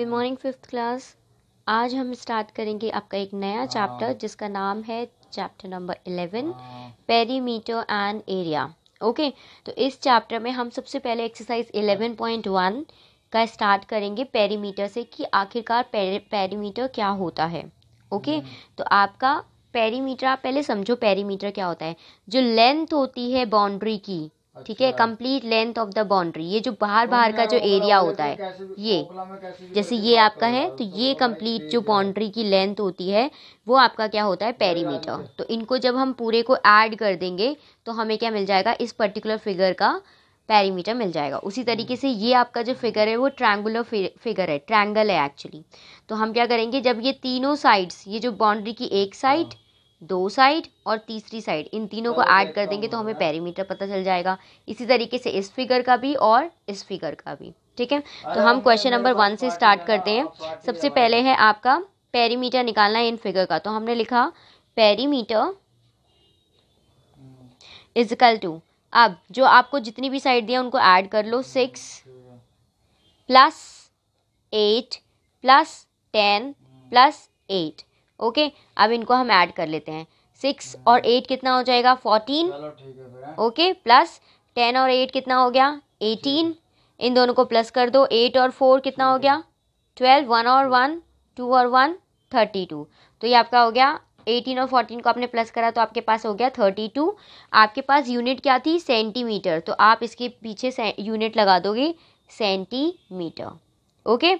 Good morning fifth class आज हम start करेंगे आपका एक नया चैप्टर हाँ। जिसका नाम है chapter number eleven perimeter and area okay तो इस चैप्टर में हम सबसे पहले एक्सरसाइज इलेवन पॉइंट वन का स्टार्ट करेंगे पेरीमीटर से कि आखिरकार पेरीमीटर क्या होता है ओके okay? हम्म। तो आपका पेरीमीटर आप पहले समझो पेरीमीटर क्या होता है जो लेंथ होती है बाउंड्री की ठीक अच्छा। है complete length of the boundary ये जो बाहर बाहर तो का जो एरिया होता है ये जैसे ये आपका है तो ये तो कंप्लीट जो बाउंड्री की लेंथ होती है वो आपका क्या होता है पेरीमीटर तो इनको जब हम पूरे को ऐड कर देंगे तो हमें क्या मिल जाएगा इस पर्टिकुलर फिगर का पैरीमीटर मिल जाएगा उसी तरीके हम्म। से ये आपका जो फिगर है वो ट्रैंगुलर फिगर है ट्रैंगल है एक्चुअली तो हम क्या करेंगे जब ये तीनों साइड्स ये जो बाउंड्री की एक साइड दो साइड और तीसरी साइड इन तीनों को ऐड कर देंगे तो हमें पेरीमीटर पता चल जाएगा इसी तरीके से इस फिगर का भी और इस फिगर का भी ठीक है तो हम क्वेश्चन नंबर वन से स्टार्ट करते हैं सबसे पहले है आपका पेरीमीटर निकालना है इन फिगर का तो हमने लिखा पेरीमीटर इक्वल टू अब जो आपको जितनी भी साइड दिया उनको ऐड कर लो six plus eight plus ten plus eight okay अब इनको हम ऐड कर लेते हैं सिक्स और एट कितना हो जाएगा फोर्टीन हाँ। ओके प्लस टेन और एट कितना हो गया एटीन इन दोनों को प्लस कर दो एट और फोर कितना हो गया ट्वेल्व वन और वन टू और वन थर्टी टू तो ये आपका हो गया एटीन और फोर्टीन को आपने प्लस करा तो आपके पास हो गया थर्टी टू आपके पास यूनिट क्या थी सेंटीमीटर तो आप इसके पीछे यूनिट लगा दोगे सेंटीमीटर ओके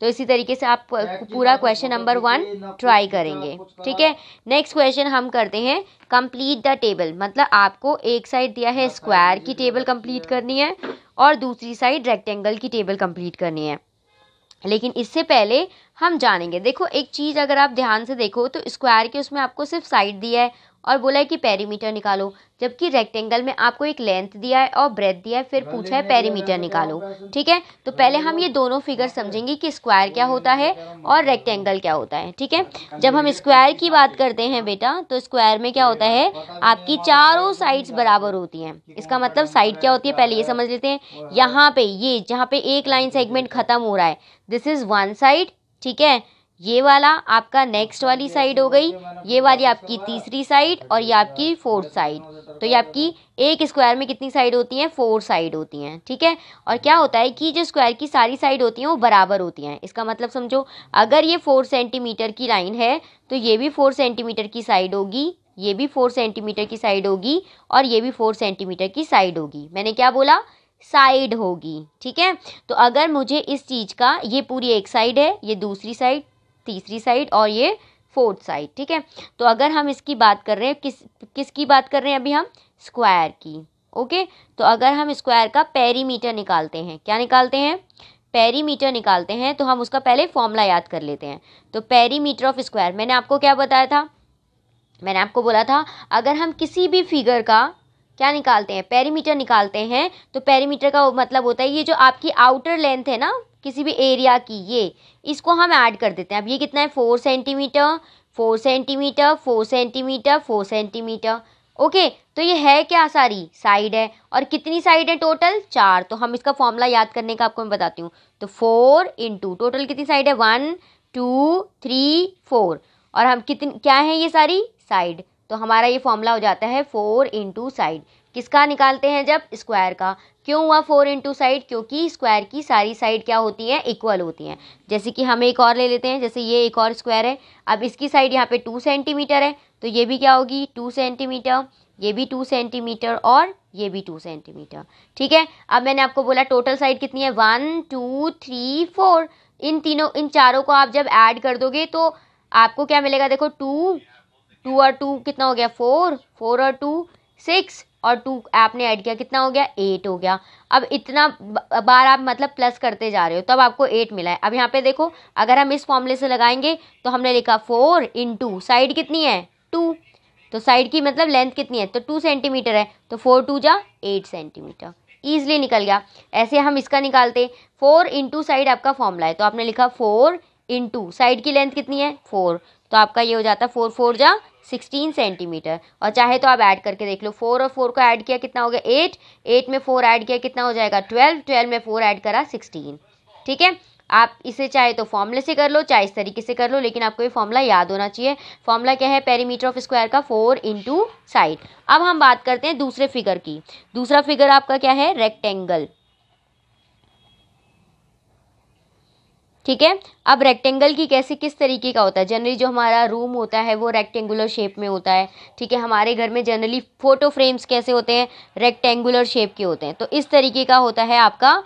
तो इसी तरीके से आप पूरा क्वेश्चन नंबर वन ट्राई करेंगे ठीक है नेक्स्ट क्वेश्चन हम करते हैं कंप्लीट द टेबल मतलब आपको एक साइड दिया है स्क्वायर हाँ, की टेबल कंप्लीट करनी है और दूसरी साइड रेक्टेंगल की टेबल कंप्लीट करनी है लेकिन इससे पहले हम जानेंगे देखो एक चीज़ अगर आप ध्यान से देखो तो स्क्वायर के उसमें आपको सिर्फ साइड दिया है और बोला है कि पेरीमीटर निकालो जबकि रेक्टेंगल में आपको एक लेंथ दिया है और ब्रेथ दिया है फिर हाँ, पूछा है पेरीमीटर निकालो ठीक है तो पहले हम ये दोनों फिगर हाँ, समझेंगे कि स्क्वायर क्या होता है और रेक्टेंगल क्या होता है ठीक है हाँ, जब हम स्क्वायर की बात करते हैं बेटा तो स्क्वायर में क्या होता है आपकी चारों साइड्स बराबर होती हैं इसका मतलब साइड क्या होती है पहले ये समझ लेते हैं यहाँ पे ये जहाँ पे एक लाइन सेगमेंट खत्म हो रहा है दिस इज़ वन साइड ठीक है ये वाला आपका नेक्स्ट वाली साइड हो गई ये वाली आपकी तीसरी साइड और ये आपकी फोर्थ साइड तो ये आपकी एक स्क्वायर में कितनी साइड होती हैं फोर साइड होती हैं ठीक है और क्या होता है कि जो स्क्वायर की सारी साइड होती हैं वो बराबर होती हैं इसका मतलब समझो अगर ये फोर सेंटीमीटर की लाइन है तो ये भी फोर सेंटीमीटर की साइड होगी ये भी फोर सेंटीमीटर की साइड होगी और ये भी फोर सेंटीमीटर की साइड होगी मैंने क्या बोला साइड होगी ठीक है तो अगर मुझे इस चीज़ का ये पूरी एक साइड है ये दूसरी साइड तीसरी साइड और ये फोर्थ साइड ठीक है तो अगर हम इसकी बात कर रहे हैं किस किसकी बात कर रहे हैं अभी हम स्क्वायर की ओके तो अगर हम स्क्वायर का पेरीमीटर निकालते हैं क्या निकालते हैं पेरीमीटर निकालते हैं तो हम उसका पहले फॉर्मूला याद कर लेते हैं तो पेरीमीटर ऑफ स्क्वायर मैंने आपको क्या बताया था मैंने आपको बोला था अगर हम किसी भी फिगर का क्या निकालते हैं पेरीमीटर निकालते हैं तो पेरीमीटर का मतलब होता है ये जो आपकी आउटर लेंथ है ना किसी भी एरिया की ये इसको हम ऐड कर देते हैं अब ये कितना है four centimetre four centimetre four centimetre four centimetre okay तो ये है क्या सारी साइड है और कितनी साइड है टोटल चार तो हम इसका फॉर्मूला याद करने का आपको मैं बताती हूँ तो फोर इंटू टोटल कितनी साइड है वन टू थ्री फोर और हम कितनी क्या है ये सारी साइड तो हमारा ये फॉर्मूला हो जाता है फोर इंटू साइड किसका निकालते हैं जब स्क्वायर का क्यों हुआ फोर इंटू साइड क्योंकि स्क्वायर की सारी साइड क्या होती हैं इक्वल होती हैं जैसे कि हम एक और ले लेते हैं जैसे ये एक और स्क्वायर है अब इसकी साइड यहाँ पे टू सेंटीमीटर है तो ये भी क्या होगी टू सेंटीमीटर ये भी टू सेंटीमीटर और ये भी टू सेंटीमीटर ठीक है अब मैंने आपको बोला टोटल साइड कितनी है वन टू थ्री फोर इन तीनों इन चारों को आप जब ऐड कर दोगे तो आपको क्या मिलेगा देखो टू टू और टू कितना हो गया फोर फोर और टू सिक्स और टू आपने ऐड किया कितना हो गया एट हो गया अब इतना बार आप मतलब प्लस करते जा रहे हो तब आपको एट मिला है अब यहाँ पे देखो अगर हम इस फॉर्मूले से लगाएंगे तो हमने लिखा फोर इन टू साइड कितनी है टू तो साइड की मतलब लेंथ कितनी है तो टू सेंटीमीटर है तो फोर टू जा एट सेंटीमीटर ईजिली निकल गया ऐसे हम इसका निकालते फोर टू साइड आपका फॉर्मूला है तो आपने लिखा फोर टू साइड की लेंथ कितनी है फोर तो आपका ये हो जाता है फोर फोर जा सिक्सटीन सेंटीमीटर और चाहे तो आप ऐड करके देख लो फोर और फोर को ऐड किया कितना हो गया एट एट में फोर ऐड किया कितना हो जाएगा ट्वेल्व ट्वेल्व में फोर ऐड करा सिक्सटीन ठीक है आप इसे चाहे तो फॉर्मूले से कर लो चाहे इस तरीके से कर लो लेकिन आपको ये फॉर्मूला याद होना चाहिए फॉर्मूला क्या है पेरीमीटर ऑफ स्क्वायर का फोर इंटू साइड अब हम बात करते हैं दूसरे फिगर की दूसरा फिगर आपका क्या है रेक्टेंगल ठीक है अब रेक्टेंगल की कैसे किस तरीके का होता है जनरली जो हमारा रूम होता है वो रेक्टेंगुलर शेप में होता है ठीक है हमारे घर में जनरली फ़ोटो फ्रेम्स कैसे होते हैं रेक्टेंगुलर शेप के होते हैं तो इस तरीके का होता है आपका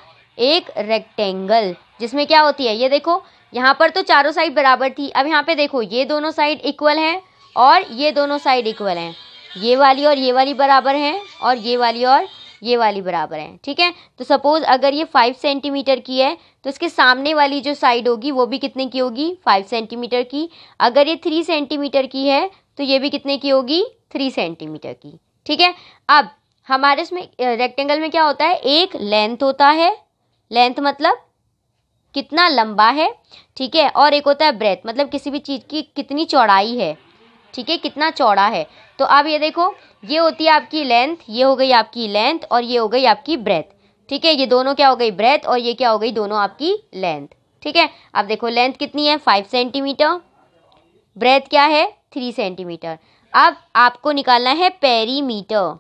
एक रेक्टेंगल जिसमें क्या होती है ये देखो यहाँ पर तो चारों साइड बराबर थी अब यहाँ पे देखो ये दोनों साइड इक्वल हैं और ये दोनों साइड इक्वल हैं ये वाली और ये वाली बराबर हैं और ये वाली और ये वाली बराबर है ठीक है तो सपोज़ अगर ये फाइव सेंटीमीटर की है तो इसके सामने वाली जो साइड होगी वो भी कितने की होगी फाइव सेंटीमीटर की अगर ये थ्री सेंटीमीटर की है तो ये भी कितने की होगी थ्री सेंटीमीटर की ठीक है अब हमारे इसमें रेक्टेंगल में क्या होता है एक लेंथ होता है लेंथ मतलब कितना लंबा है ठीक है और एक होता है ब्रेथ मतलब किसी भी चीज़ की कितनी चौड़ाई है ठीक है कितना चौड़ा है तो आप ये देखो ये होती है आपकी लेंथ ये हो गई आपकी लेंथ और ये हो गई आपकी ब्रेथ ठीक है ये दोनों क्या हो गई ब्रेथ और ये क्या हो गई दोनों आपकी लेंथ ठीक है आप देखो लेंथ कितनी है फाइव सेंटीमीटर ब्रेथ क्या है थ्री सेंटीमीटर अब आपको निकालना है पेरीमीटर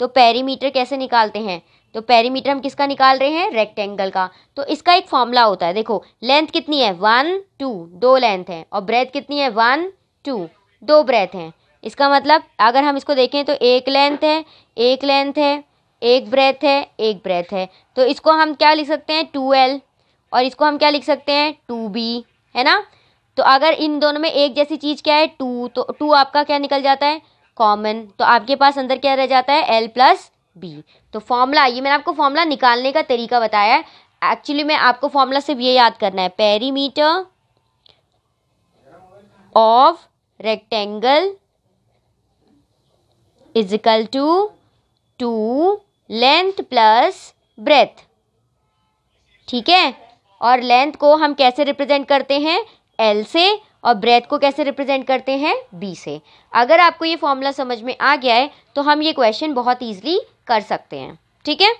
तो पेरीमीटर कैसे निकालते हैं तो पेरीमीटर हम किसका निकाल रहे हैं रेक्टेंगल का तो इसका एक फॉर्मूला होता है देखो लेंथ कितनी है वन टू दो लेंथ है और ब्रेथ कितनी है वन टू दो ब्रेथ हैं इसका मतलब अगर हम इसको देखें तो एक लेंथ है एक लेंथ है एक ब्रेथ है एक ब्रेथ है तो इसको हम क्या लिख सकते हैं टू एल और इसको हम क्या लिख सकते हैं टू बी है ना तो अगर इन दोनों में एक जैसी चीज़ क्या है टू तो टू आपका क्या निकल जाता है कॉमन तो आपके पास अंदर क्या रह जाता है एल प्लस बी तो फॉर्मूला ये मैंने आपको फॉर्मूला निकालने का तरीका बताया है एक्चुअली मैं आपको फॉर्मूला सिर्फ ये याद करना है perimeter of rectangle is equal to two length plus breadth ठीक है और लेंथ को हम कैसे रिप्रेजेंट करते हैं एल से और ब्रेथ को कैसे रिप्रेजेंट करते हैं बी से अगर आपको ये फॉर्मूला समझ में आ गया है तो हम ये क्वेश्चन बहुत ईजिली कर सकते हैं ठीक है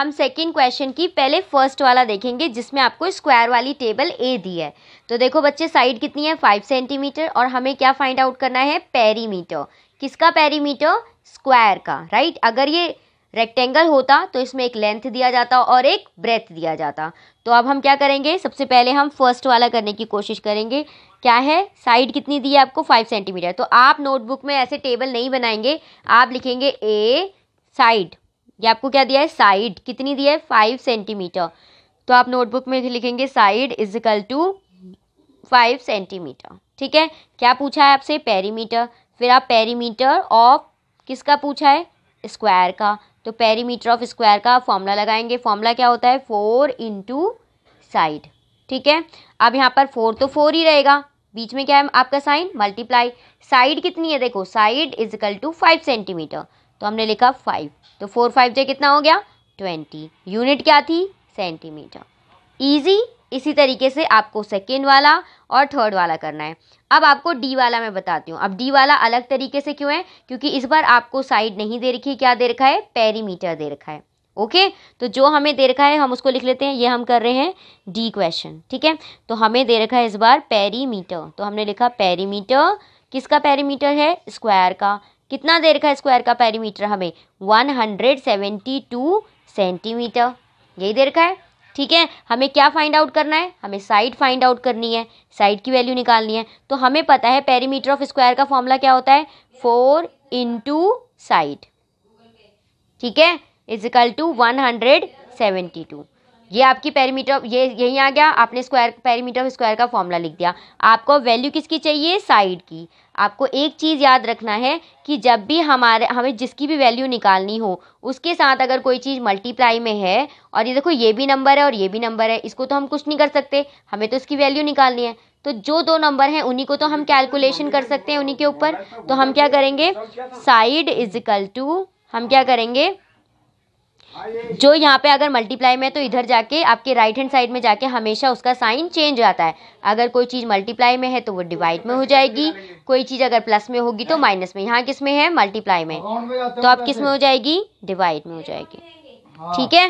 हम सेकेंड क्वेश्चन की पहले फर्स्ट वाला देखेंगे जिसमें आपको स्क्वायर वाली टेबल ए दी है तो देखो बच्चे साइड कितनी है फाइव सेंटीमीटर और हमें क्या फाइंड आउट करना है पेरीमीटर किसका पेरीमीटर स्क्वायर का राइट अगर ये रेक्टेंगल होता तो इसमें एक लेंथ दिया जाता और एक ब्रेथ दिया जाता तो अब हम क्या करेंगे सबसे पहले हम फर्स्ट वाला करने की कोशिश करेंगे क्या है साइड कितनी दी है आपको फाइव सेंटीमीटर तो आप नोटबुक में ऐसे टेबल नहीं बनाएंगे आप लिखेंगे ए साइड ये आपको क्या दिया है साइड कितनी दिया है फाइव सेंटीमीटर तो आप नोटबुक में लिखेंगे side is equal to five centimetre ठीक है क्या पूछा है आपसे पेरीमीटर फिर आप पेरीमीटर ऑफ किसका पूछा है स्क्वायर का तो पेरीमीटर ऑफ स्क्वायर का फॉर्मूला लगाएंगे फॉर्मूला क्या होता है फोर इंटू साइड ठीक है अब यहाँ पर फोर तो फोर ही रहेगा बीच में क्या है आपका साइन मल्टीप्लाई साइड कितनी है देखो side is equal to five centimetre तो हमने लिखा फाइव तो फोर फाइव जे कितना हो गया ट्वेंटी यूनिट क्या थी सेंटीमीटर ईजी इसी तरीके से आपको सेकेंड वाला और थर्ड वाला करना है अब आपको डी वाला मैं बताती हूँ अब डी वाला अलग तरीके से क्यों है क्योंकि इस बार आपको साइड नहीं दे रखी क्या दे रखा है पेरीमीटर दे रखा है ओके तो जो हमें दे रखा है हम उसको लिख लेते हैं ये हम कर रहे हैं डी क्वेश्चन ठीक है तो हमें दे रखा है इस बार पेरीमीटर तो हमने लिखा पेरीमीटर किसका पेरीमीटर है स्क्वायर का कितना दे रखा है स्क्वायर का पैरीमीटर हमें one hundred seventy two centimetre यही दे रखा है ठीक है हमें क्या फाइंड आउट करना है हमें साइड फाइंड आउट करनी है साइड की वैल्यू निकालनी है तो हमें पता है पेरीमीटर ऑफ स्क्वायर का फॉर्मूला क्या होता है फोर इंटू साइड ठीक है is equal to one hundred seventy two ये आपकी पैरीमीटर ये यही आ गया आपने स्क्वायर पैरीमीटर ऑफ स्क्वायर का फॉर्मूला लिख दिया आपको वैल्यू किसकी चाहिए साइड की आपको एक चीज़ याद रखना है कि जब भी हमारे हमें जिसकी भी वैल्यू निकालनी हो उसके साथ अगर कोई चीज़ मल्टीप्लाई में है और ये देखो ये भी नंबर है और ये भी नंबर है इसको तो हम कुछ नहीं कर सकते हमें तो इसकी वैल्यू निकालनी है तो जो दो नंबर हैं उन्हीं को तो हम कैलकुलेशन कर सकते हैं उन्हीं के ऊपर तो हम क्या करेंगे साइड इजिकल टू हम क्या करेंगे जो यहाँ पे अगर मल्टीप्लाई में तो इधर जाके आपके राइट हैंड साइड में जाके हमेशा उसका साइन चेंज आता है अगर कोई चीज़ मल्टीप्लाई में है तो वो डिवाइड में हो जाएगी कोई चीज़ अगर प्लस में होगी तो माइनस में यहाँ किस में है मल्टीप्लाई में तो आप किस में हो जाएगी डिवाइड में हो जाएगी हाँ। ठीक है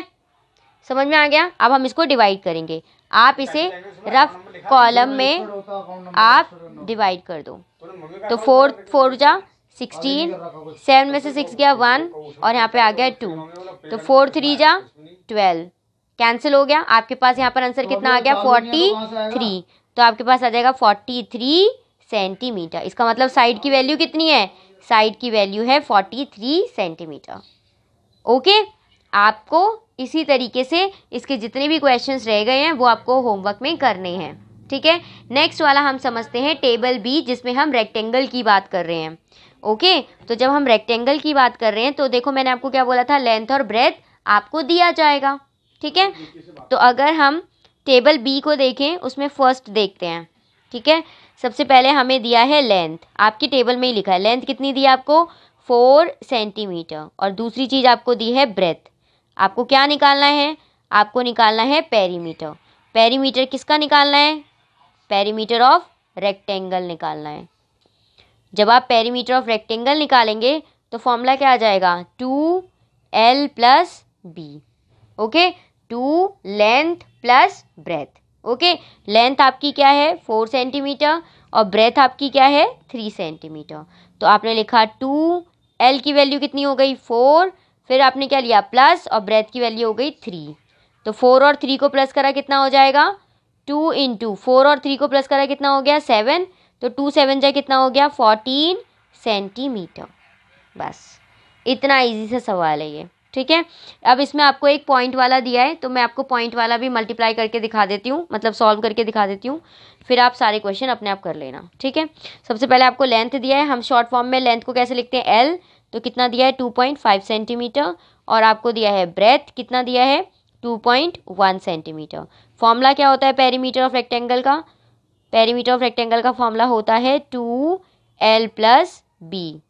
समझ में आ गया अब हम इसको डिवाइड करेंगे आप इसे रफ कॉलम में आप डिवाइड कर दो तो फोर फोर जा सिक्सटीन सेवन में से सिक्स गया वन तो और यहाँ पे आ गया टू तो फोर थ्री जा ट्वेल्व कैंसिल हो गया आपके पास यहाँ पर आंसर तो कितना आ गया फोर्टी तो थ्री तो आपके पास आ जाएगा फोर्टी थ्री सेंटीमीटर इसका मतलब साइड की वैल्यू कितनी है साइड की वैल्यू है फोर्टी थ्री सेंटीमीटर ओके आपको इसी तरीके से इसके जितने भी क्वेश्चंस रह गए हैं वो आपको होमवर्क में करने हैं ठीक है नेक्स्ट वाला हम समझते हैं टेबल बी जिसमें हम रेक्टेंगल की बात कर रहे हैं ओके तो जब हम रेक्टेंगल की बात कर रहे हैं तो देखो मैंने आपको क्या बोला था लेंथ और ब्रेथ आपको दिया जाएगा ठीक है तो अगर हम टेबल बी को देखें उसमें फर्स्ट देखते हैं ठीक है सबसे पहले हमें दिया है लेंथ आपकी टेबल में ही लिखा है लेंथ कितनी दी आपको फोर सेंटीमीटर और दूसरी चीज़ आपको दी है ब्रेथ आपको क्या निकालना है आपको निकालना है पेरीमीटर पेरीमीटर किसका निकालना है पेरीमीटर ऑफ रेक्टेंगल निकालना है जब आप पेरीमीटर ऑफ रेक्टेंगल निकालेंगे तो फॉर्मूला क्या आ जाएगा two L plus B okay two length plus breadth okay length आपकी क्या है फोर सेंटीमीटर और ब्रेथ आपकी क्या है थ्री सेंटीमीटर तो आपने लिखा टू एल की वैल्यू कितनी हो गई फोर फिर आपने क्या लिया प्लस और ब्रेथ की वैल्यू हो गई थ्री तो फोर और थ्री को प्लस करा कितना हो जाएगा टू इंटू फोर और थ्री को प्लस करा कितना हो गया सेवन तो टू सेवन जाए कितना हो गया फोर्टीन सेंटीमीटर बस इतना इजी सा सवाल है ये ठीक है अब इसमें आपको एक पॉइंट वाला दिया है तो मैं आपको पॉइंट वाला भी मल्टीप्लाई करके दिखा देती हूँ मतलब सॉल्व करके दिखा देती हूँ फिर आप सारे क्वेश्चन अपने आप कर लेना ठीक है सबसे पहले आपको लेंथ दिया है हम शॉर्ट फॉर्म में लेंथ को कैसे लिखते हैं एल तो कितना दिया है टू पॉइंट फाइव सेंटीमीटर और आपको दिया है ब्रेथ कितना दिया है two point one centimetre formula क्या होता है पेरीमीटर ऑफ रेक्टेंगल का पेरीमीटर ऑफ रेक्टेंगल का फॉर्मूला होता है two L plus B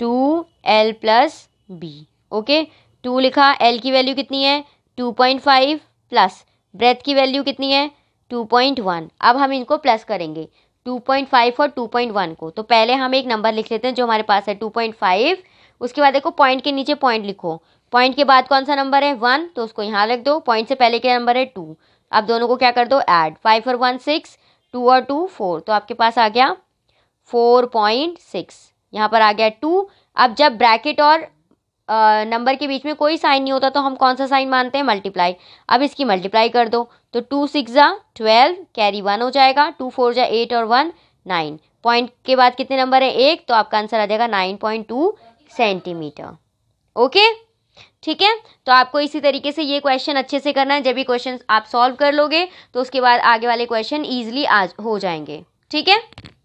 two L plus B okay two लिखा एल की वैल्यू कितनी है two point five plus breadth की वैल्यू कितनी है टू पॉइंट वन अब हम इनको प्लस करेंगे टू पॉइंट फाइव और टू पॉइंट वन को तो पहले हम एक नंबर लिख लेते हैं जो हमारे पास है टू पॉइंट फाइव उसके बाद देखो पॉइंट के नीचे पॉइंट लिखो पॉइंट के बाद कौन सा नंबर है वन तो उसको यहाँ रख दो पॉइंट से पहले क्या नंबर है टू अब दोनों को क्या कर दो ऐड फाइव और वन सिक्स टू और टू फोर तो आपके पास आ गया फोर पॉइंट सिक्स यहाँ पर आ गया टू अब जब ब्रैकेट और नंबर के बीच में कोई साइन नहीं होता तो हम कौन सा साइन मानते हैं मल्टीप्लाई अब इसकी मल्टीप्लाई कर दो तो टू सिक्स ज़ा ट्वेल्व कैरी वन हो जाएगा टू फोर ज़ा एट और वन नाइन पॉइंट के बाद कितने नंबर है एक तो आपका आंसर आ जाएगा nine point two centimetre okay ठीक है तो आपको इसी तरीके से ये क्वेश्चन अच्छे से करना है जब भी क्वेश्चन आप सॉल्व कर लोगे तो उसके बाद आगे वाले क्वेश्चन ईजिली आज हो जाएंगे ठीक है